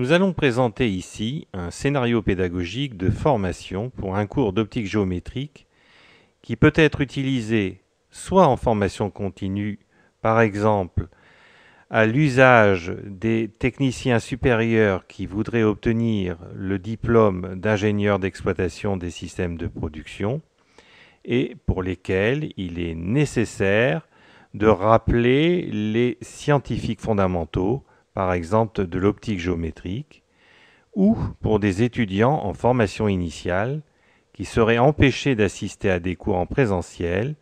Nous allons présenter ici un scénario pédagogique de formation pour un cours d'optique géométrique qui peut être utilisé soit en formation continue, par exemple à l'usage des techniciens supérieurs qui voudraient obtenir le diplôme d'ingénieur d'exploitation des systèmes de production, et pour lesquels il est nécessaire de rappeler les scientifiques fondamentaux par exemple de l'optique géométrique, ou pour des étudiants en formation initiale qui seraient empêchés d'assister à des cours en présentiel,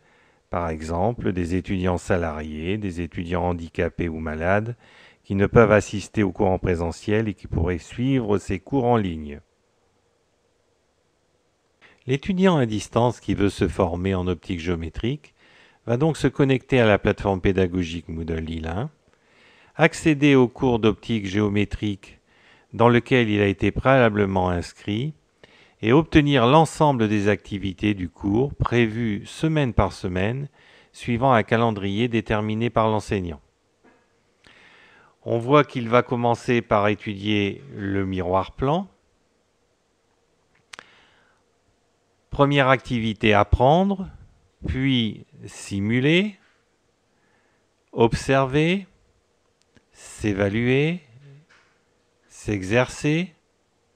par exemple des étudiants salariés, des étudiants handicapés ou malades, qui ne peuvent assister aux cours en présentiel et qui pourraient suivre ces cours en ligne. L'étudiant à distance qui veut se former en optique géométrique va donc se connecter à la plateforme pédagogique Moodle Lille accéder au cours d'optique géométrique dans lequel il a été préalablement inscrit et obtenir l'ensemble des activités du cours prévues semaine par semaine suivant un calendrier déterminé par l'enseignant. On voit qu'il va commencer par étudier le miroir plan. Première activité apprendre, puis simuler, observer, s'évaluer, s'exercer,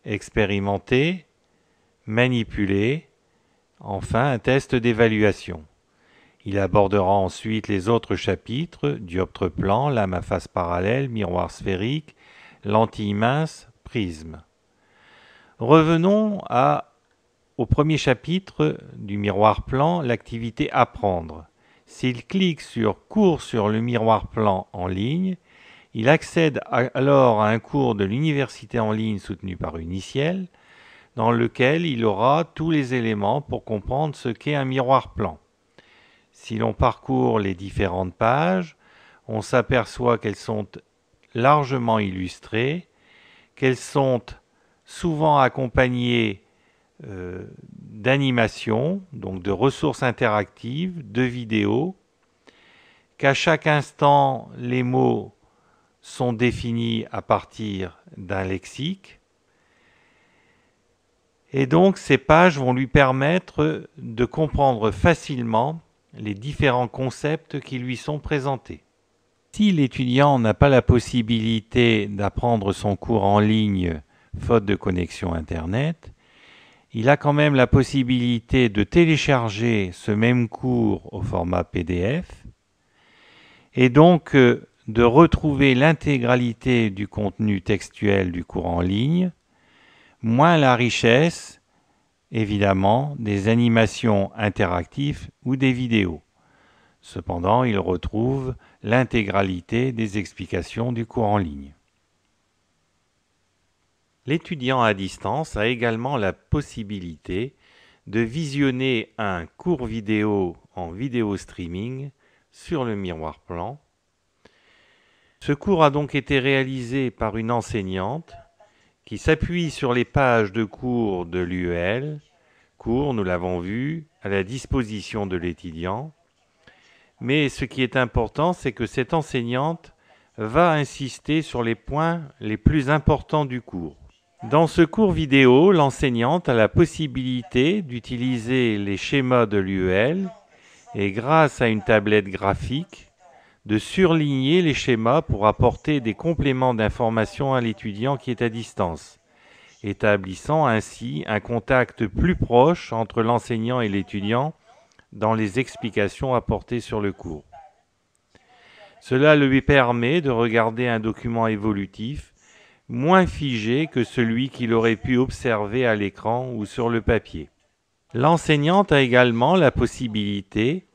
expérimenter, manipuler, enfin un test d'évaluation. Il abordera ensuite les autres chapitres, dioptre plan, lame à face parallèle, miroir sphérique, lentille mince, prisme. Revenons à, au premier chapitre du miroir plan, l'activité apprendre. S'il clique sur Cours sur le miroir plan en ligne, il accède alors à un cours de l'université en ligne soutenu par Uniciel, dans lequel il aura tous les éléments pour comprendre ce qu'est un miroir plan. Si l'on parcourt les différentes pages, on s'aperçoit qu'elles sont largement illustrées, qu'elles sont souvent accompagnées euh, d'animations, donc de ressources interactives, de vidéos, qu'à chaque instant les mots sont définis à partir d'un lexique. Et donc ces pages vont lui permettre de comprendre facilement les différents concepts qui lui sont présentés. Si l'étudiant n'a pas la possibilité d'apprendre son cours en ligne faute de connexion Internet, il a quand même la possibilité de télécharger ce même cours au format PDF et donc euh, de retrouver l'intégralité du contenu textuel du cours en ligne, moins la richesse, évidemment, des animations interactives ou des vidéos. Cependant, il retrouve l'intégralité des explications du cours en ligne. L'étudiant à distance a également la possibilité de visionner un cours vidéo en vidéo streaming sur le miroir plan ce cours a donc été réalisé par une enseignante qui s'appuie sur les pages de cours de l'UEL, cours, nous l'avons vu, à la disposition de l'étudiant. Mais ce qui est important, c'est que cette enseignante va insister sur les points les plus importants du cours. Dans ce cours vidéo, l'enseignante a la possibilité d'utiliser les schémas de l'UEL et grâce à une tablette graphique, de surligner les schémas pour apporter des compléments d'information à l'étudiant qui est à distance, établissant ainsi un contact plus proche entre l'enseignant et l'étudiant dans les explications apportées sur le cours. Cela lui permet de regarder un document évolutif moins figé que celui qu'il aurait pu observer à l'écran ou sur le papier. L'enseignante a également la possibilité,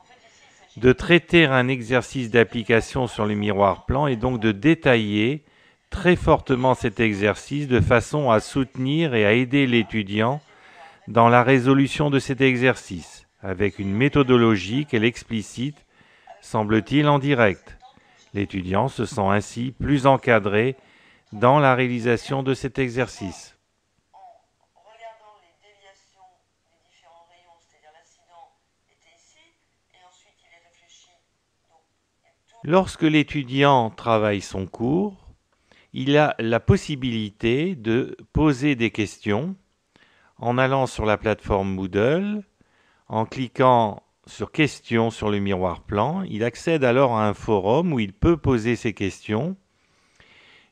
de traiter un exercice d'application sur le miroir plan et donc de détailler très fortement cet exercice de façon à soutenir et à aider l'étudiant dans la résolution de cet exercice, avec une méthodologie qu'elle explicite, semble-t-il, en direct. L'étudiant se sent ainsi plus encadré dans la réalisation de cet exercice. Lorsque l'étudiant travaille son cours, il a la possibilité de poser des questions en allant sur la plateforme Moodle, en cliquant sur Questions sur le miroir plan. Il accède alors à un forum où il peut poser ses questions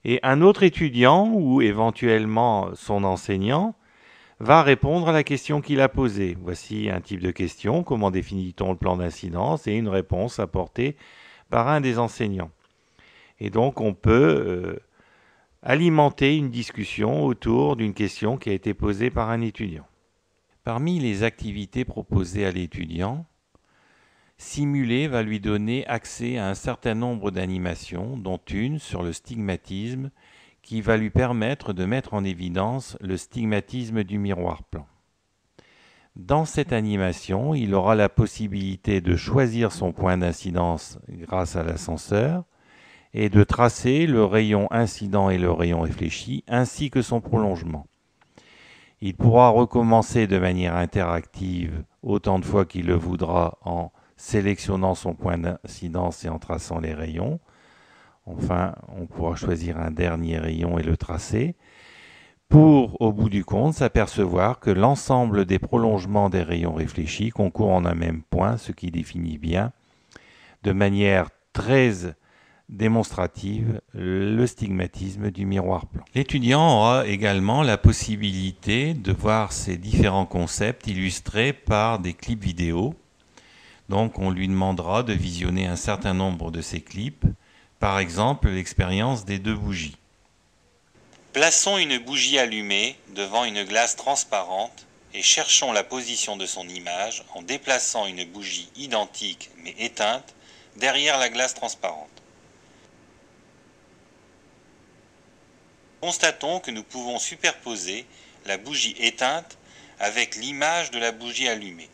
et un autre étudiant ou éventuellement son enseignant va répondre à la question qu'il a posée. Voici un type de question, comment définit-on le plan d'incidence et une réponse apportée par un des enseignants. Et donc on peut euh, alimenter une discussion autour d'une question qui a été posée par un étudiant. Parmi les activités proposées à l'étudiant, simuler va lui donner accès à un certain nombre d'animations, dont une sur le stigmatisme, qui va lui permettre de mettre en évidence le stigmatisme du miroir plan. Dans cette animation, il aura la possibilité de choisir son point d'incidence grâce à l'ascenseur et de tracer le rayon incident et le rayon réfléchi ainsi que son prolongement. Il pourra recommencer de manière interactive autant de fois qu'il le voudra en sélectionnant son point d'incidence et en traçant les rayons. Enfin, on pourra choisir un dernier rayon et le tracer pour, au bout du compte, s'apercevoir que l'ensemble des prolongements des rayons réfléchis concourent en un même point, ce qui définit bien, de manière très démonstrative, le stigmatisme du miroir plan L'étudiant aura également la possibilité de voir ces différents concepts illustrés par des clips vidéo. Donc on lui demandera de visionner un certain nombre de ces clips, par exemple l'expérience des deux bougies. Plaçons une bougie allumée devant une glace transparente et cherchons la position de son image en déplaçant une bougie identique mais éteinte derrière la glace transparente. Constatons que nous pouvons superposer la bougie éteinte avec l'image de la bougie allumée.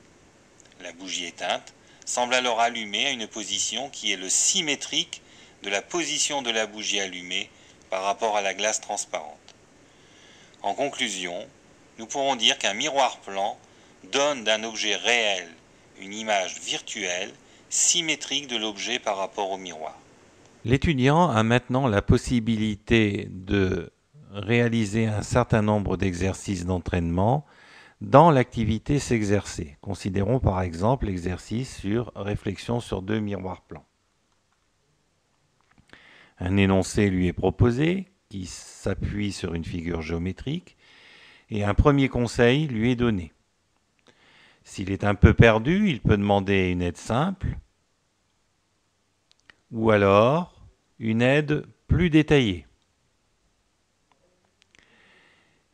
La bougie éteinte semble alors allumée à une position qui est le symétrique de la position de la bougie allumée par rapport à la glace transparente. En conclusion, nous pourrons dire qu'un miroir plan donne d'un objet réel une image virtuelle symétrique de l'objet par rapport au miroir. L'étudiant a maintenant la possibilité de réaliser un certain nombre d'exercices d'entraînement dans l'activité s'exercer. Considérons par exemple l'exercice sur réflexion sur deux miroirs plans. Un énoncé lui est proposé, qui s'appuie sur une figure géométrique, et un premier conseil lui est donné. S'il est un peu perdu, il peut demander une aide simple, ou alors une aide plus détaillée.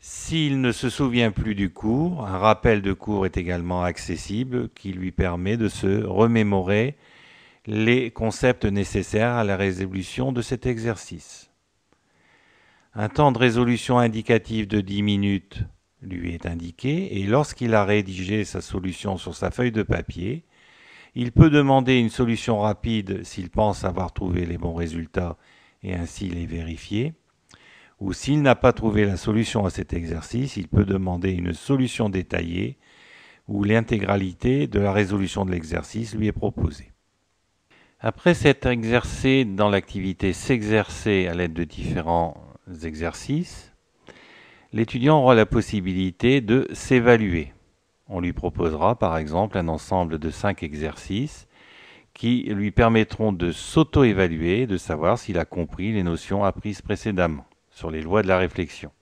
S'il ne se souvient plus du cours, un rappel de cours est également accessible qui lui permet de se remémorer les concepts nécessaires à la résolution de cet exercice. Un temps de résolution indicatif de 10 minutes lui est indiqué et lorsqu'il a rédigé sa solution sur sa feuille de papier, il peut demander une solution rapide s'il pense avoir trouvé les bons résultats et ainsi les vérifier, ou s'il n'a pas trouvé la solution à cet exercice, il peut demander une solution détaillée où l'intégralité de la résolution de l'exercice lui est proposée. Après s'être exercé dans l'activité s'exercer à l'aide de différents exercices, l'étudiant aura la possibilité de s'évaluer. On lui proposera par exemple un ensemble de cinq exercices qui lui permettront de s'auto-évaluer, de savoir s'il a compris les notions apprises précédemment sur les lois de la réflexion.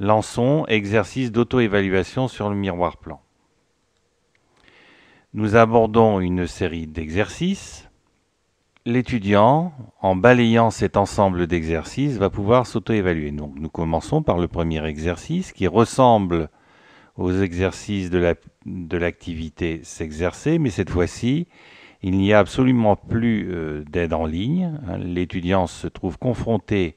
Lançons exercice d'auto-évaluation sur le miroir plan nous abordons une série d'exercices. L'étudiant, en balayant cet ensemble d'exercices, va pouvoir s'auto-évaluer. Donc nous commençons par le premier exercice qui ressemble aux exercices de l'activité s'exercer, mais cette fois-ci, il n'y a absolument plus euh, d'aide en ligne. Hein. L'étudiant se trouve confronté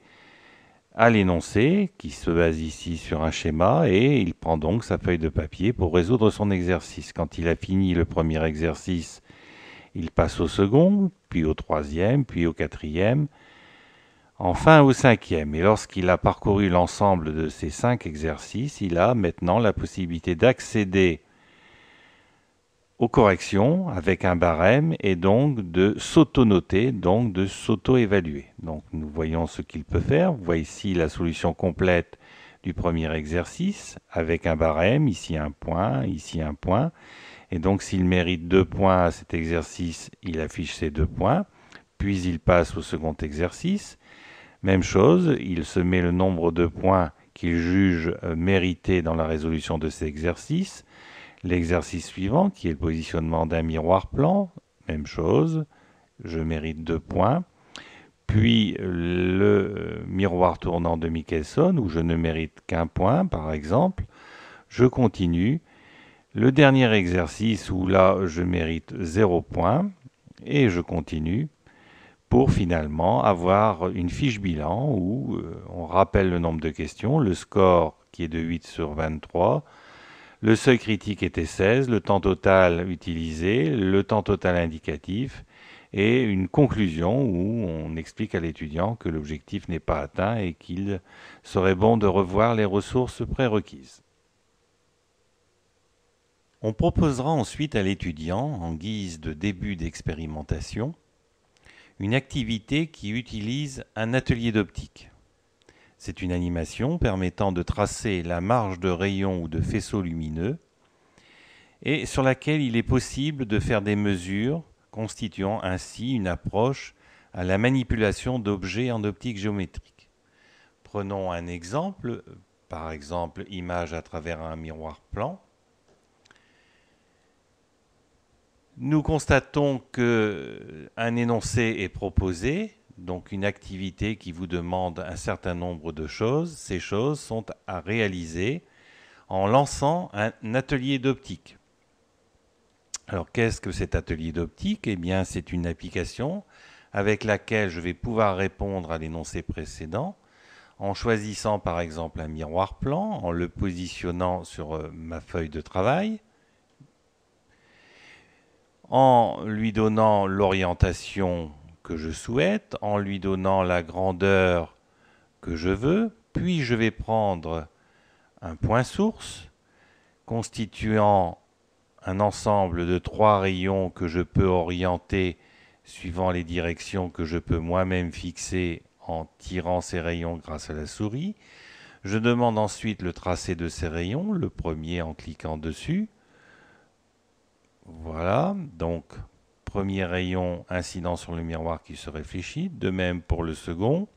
à l'énoncé, qui se base ici sur un schéma, et il prend donc sa feuille de papier pour résoudre son exercice. Quand il a fini le premier exercice, il passe au second, puis au troisième, puis au quatrième, enfin au cinquième. Et lorsqu'il a parcouru l'ensemble de ces cinq exercices, il a maintenant la possibilité d'accéder aux corrections avec un barème et donc de s'auto-noter, donc de s'auto-évaluer. Donc nous voyons ce qu'il peut faire. vous voyez ici la solution complète du premier exercice avec un barème, ici un point, ici un point. Et donc s'il mérite deux points à cet exercice, il affiche ces deux points. Puis il passe au second exercice. Même chose, il se met le nombre de points qu'il juge mérité dans la résolution de cet exercice. L'exercice suivant, qui est le positionnement d'un miroir plan, même chose, je mérite deux points. Puis le euh, miroir tournant de Michelson, où je ne mérite qu'un point, par exemple. Je continue. Le dernier exercice, où là, je mérite zéro point. Et je continue pour finalement avoir une fiche bilan où euh, on rappelle le nombre de questions, le score qui est de 8 sur 23, le seuil critique était 16, le temps total utilisé, le temps total indicatif et une conclusion où on explique à l'étudiant que l'objectif n'est pas atteint et qu'il serait bon de revoir les ressources prérequises. On proposera ensuite à l'étudiant, en guise de début d'expérimentation, une activité qui utilise un atelier d'optique. C'est une animation permettant de tracer la marge de rayons ou de faisceaux lumineux et sur laquelle il est possible de faire des mesures constituant ainsi une approche à la manipulation d'objets en optique géométrique. Prenons un exemple, par exemple image à travers un miroir plan. Nous constatons qu'un énoncé est proposé, donc une activité qui vous demande un certain nombre de choses. Ces choses sont à réaliser en lançant un atelier d'optique. Alors qu'est-ce que cet atelier d'optique Eh bien c'est une application avec laquelle je vais pouvoir répondre à l'énoncé précédent en choisissant par exemple un miroir plan, en le positionnant sur euh, ma feuille de travail, en lui donnant l'orientation que je souhaite, en lui donnant la grandeur que je veux, puis je vais prendre un point source constituant un ensemble de trois rayons que je peux orienter suivant les directions que je peux moi-même fixer en tirant ces rayons grâce à la souris. Je demande ensuite le tracé de ces rayons, le premier en cliquant dessus. Voilà, donc premier rayon incident sur le miroir qui se réfléchit, de même pour le second,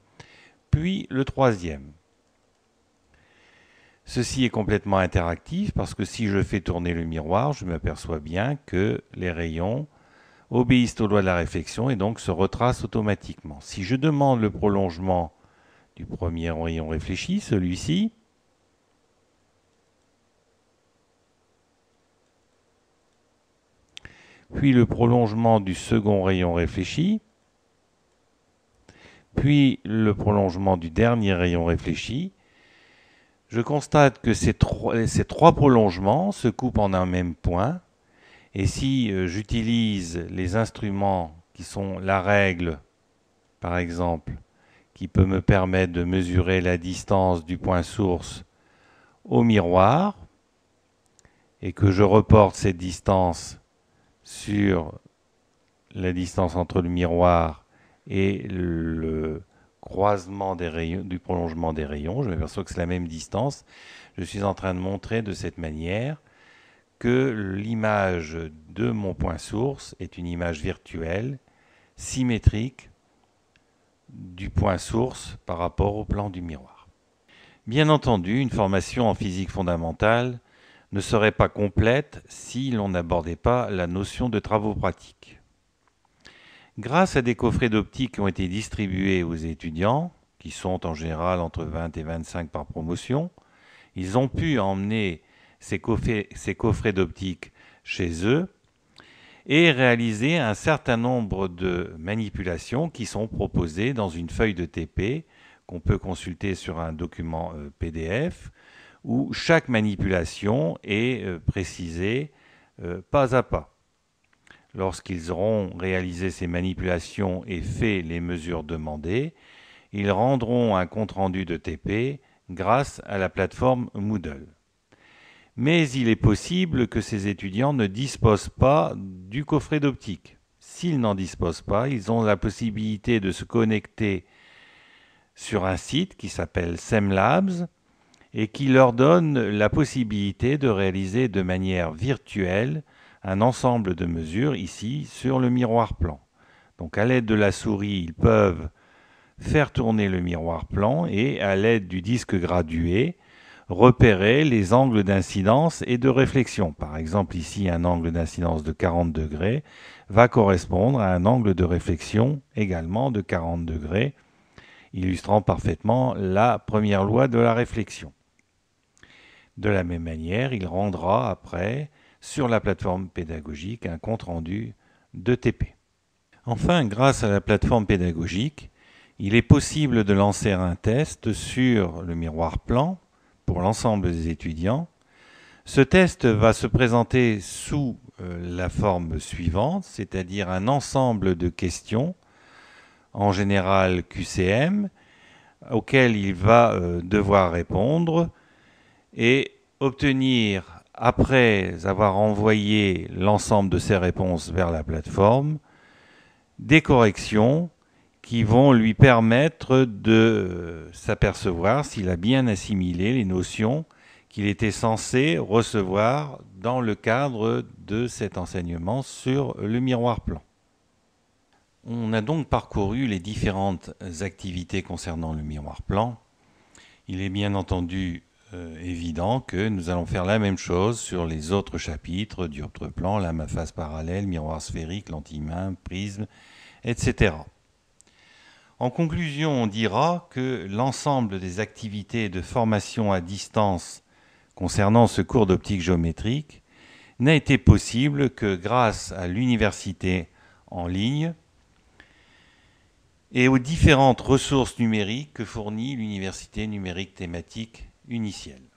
puis le troisième. Ceci est complètement interactif parce que si je fais tourner le miroir, je m'aperçois bien que les rayons obéissent aux lois de la réflexion et donc se retracent automatiquement. Si je demande le prolongement du premier rayon réfléchi, celui-ci, puis le prolongement du second rayon réfléchi, puis le prolongement du dernier rayon réfléchi, je constate que ces trois, ces trois, prolongements se coupent en un même point. Et si euh, j'utilise les instruments qui sont la règle, par exemple, qui peut me permettre de mesurer la distance du point source au miroir, et que je reporte cette distance sur la distance entre le miroir et le croisement des rayons, du prolongement des rayons. Je m'aperçois que c'est la même distance. Je suis en train de montrer de cette manière que l'image de mon point source est une image virtuelle, symétrique du point source par rapport au plan du miroir. Bien entendu, une formation en physique fondamentale ne serait pas complète si l'on n'abordait pas la notion de travaux pratiques. Grâce à des coffrets d'optique qui ont été distribués aux étudiants, qui sont en général entre 20 et 25 par promotion, ils ont pu emmener ces coffrets, coffrets d'optique chez eux et réaliser un certain nombre de manipulations qui sont proposées dans une feuille de TP qu'on peut consulter sur un document euh, PDF où chaque manipulation est euh, précisée euh, pas à pas. Lorsqu'ils auront réalisé ces manipulations et fait les mesures demandées, ils rendront un compte-rendu de TP grâce à la plateforme Moodle. Mais il est possible que ces étudiants ne disposent pas du coffret d'optique. S'ils n'en disposent pas, ils ont la possibilité de se connecter sur un site qui s'appelle SemLabs et qui leur donne la possibilité de réaliser de manière virtuelle un ensemble de mesures ici sur le miroir plan. Donc à l'aide de la souris, ils peuvent faire tourner le miroir plan et à l'aide du disque gradué, repérer les angles d'incidence et de réflexion. Par exemple, ici, un angle d'incidence de 40 degrés va correspondre à un angle de réflexion également de 40 degrés, illustrant parfaitement la première loi de la réflexion. De la même manière, il rendra après sur la plateforme pédagogique un compte-rendu de TP. Enfin, grâce à la plateforme pédagogique, il est possible de lancer un test sur le miroir plan pour l'ensemble des étudiants. Ce test va se présenter sous euh, la forme suivante, c'est-à-dire un ensemble de questions, en général QCM, auxquelles il va euh, devoir répondre et obtenir, après avoir envoyé l'ensemble de ses réponses vers la plateforme, des corrections qui vont lui permettre de s'apercevoir s'il a bien assimilé les notions qu'il était censé recevoir dans le cadre de cet enseignement sur le miroir plan. On a donc parcouru les différentes activités concernant le miroir plan. Il est bien entendu euh, évident que nous allons faire la même chose sur les autres chapitres, autre plan, lame à face parallèle, miroir sphérique, lentille prisme, etc. En conclusion, on dira que l'ensemble des activités de formation à distance concernant ce cours d'optique géométrique n'a été possible que grâce à l'université en ligne et aux différentes ressources numériques que fournit l'université numérique thématique uniciel.